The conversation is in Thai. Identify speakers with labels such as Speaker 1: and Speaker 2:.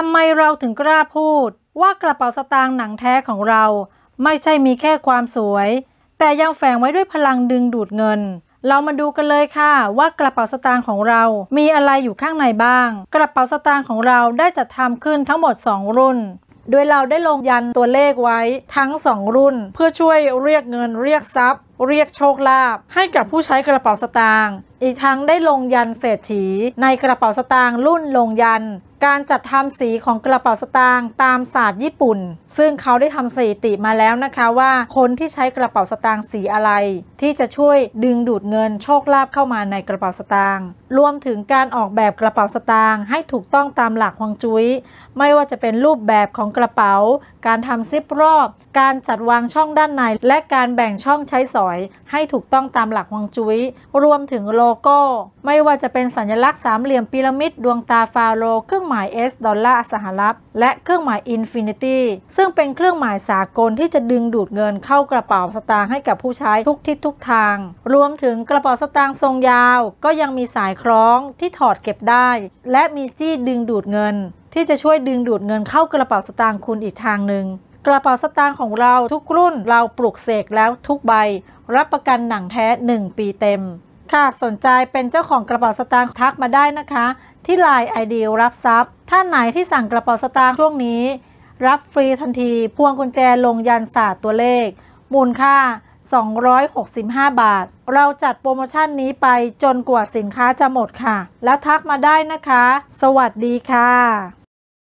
Speaker 1: ทำไมเราถึงกล้าพูดว่ากระเป๋าสตางค์หนังแท้ของเรา ไม่ใช่มีแค่ความสวย แต่ยังแฝงไว้ด้วยพลังดึงดูดเงิน เรามาดูกันเลยค่ะว่ากระเป๋าสตางค์ของเรา มีอะไรอยู่ข้างในบ้าง กระเป๋าสตางค์ของเราได้จัดทำขึ้นทั้งหมด 2 รุ่น โดยเราได้ลงยันตัวเลขไว้ทั้ง2รุ่น เพื่อช่วยเรียกเงินเรียกทรัพย์เรียกโชคลาภให้กับผู้ใช้กระเป๋าสตางค์อีกทั้งได้ลงยันเศรษฐีในกระเป๋าสตางค์รุ่นลงยัน การจัดทำสีของกระเป๋าสตางค์ตามศาสตร์ญี่ปุ่น ซึ่งเขาได้ทำสถิติมาแล้วนะคะว่าคนที่ใช้กระเป๋าสตางค์สีอะไร ที่จะช่วยดึงดูดเงินโชคลาภเข้ามาในกระเป๋าสตางค์รวมถึงการออกแบบกระเป๋าสตางค์ให้ถูกต้องตามหลักฮวงจุ้ยไม่ว่าจะเป็นรูปแบบของกระเป๋าการทำซิปรอบ การจัดวางช่องด้านใน และการแบ่งช่องใช้สอยให้ถูกต้องตามหลักฮวงจุ้ย รวมถึงโลโก้ ไม่ว่าจะเป็นสัญลักษณ์สามเหลี่ยมพีระมิดดวงตาฟาโรเครื่องหมาย S ดอลลาร์สหรัฐและเครื่องหมายอินฟินิตี้ซึ่งเป็นเครื่องหมายสากลที่จะดึงดูดเงินเข้ากระเป๋าสตางค์ให้กับผู้ใช้ทุกทิศทุกทาง รวมถึงกระเป๋าสตางค์ทรงยาว ก็ยังมีสายคล้องที่ถอดเก็บได้ และมีจี้ดึงดูดเงินที่จะช่วยดึงดูดเงินเข้ากระเป๋าสตางค์คุณอีกทางหนึ่ง กระเป๋าสตางค์ของเราทุกรุ่นเราปลูกเสกแล้วทุกใบ รับประกันหนังแท้ 1 ปีเต็ม ค่ะ สนใจเป็นเจ้าของกระเป๋าสตางค์ทักมาได้นะคะ ที่ไลน์ id รับทรัพย์ ท่านไหนที่สั่งกระเป๋าสตางค์ช่วงนี้ รับฟรีทันที พวงกุญแจลงยันศาสตร์ตัวเลข มูลค่า 265 บาท เราจัดโปรโมชั่นนี้ไปจนกว่าสินค้าจะหมดค่ะ และทักมาได้นะคะ สวัสดีค่ะ